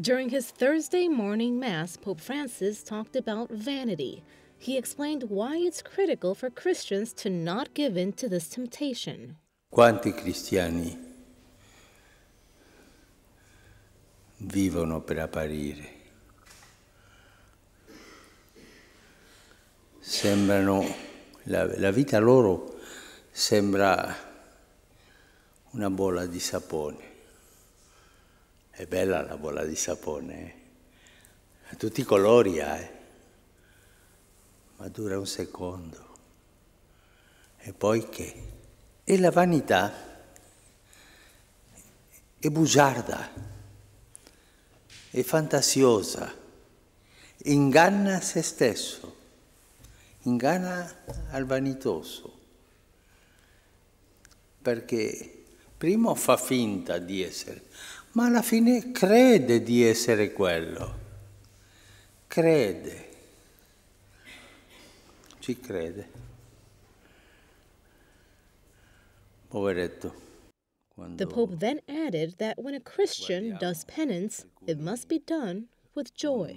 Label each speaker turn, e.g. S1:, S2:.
S1: During his Thursday morning Mass, Pope Francis talked about vanity. He explained why it's critical for Christians to not give in to this temptation.
S2: Quanti cristiani vivono per apparire? Sembrano, la, la vita loro sembra una bolla di sapone. È bella la bolla di sapone, eh? a tutti i colori ha, eh? ma dura un secondo. E poi che? E la vanità è bugiarda, è fantasiosa, inganna se stesso, inganna al vanitoso, perché primo fa finta di essere, ma alla fine crede di essere quello. Crede. Ci crede. Poveretto. The Pope
S1: then added that when a Christian does penance, it must be done with joy.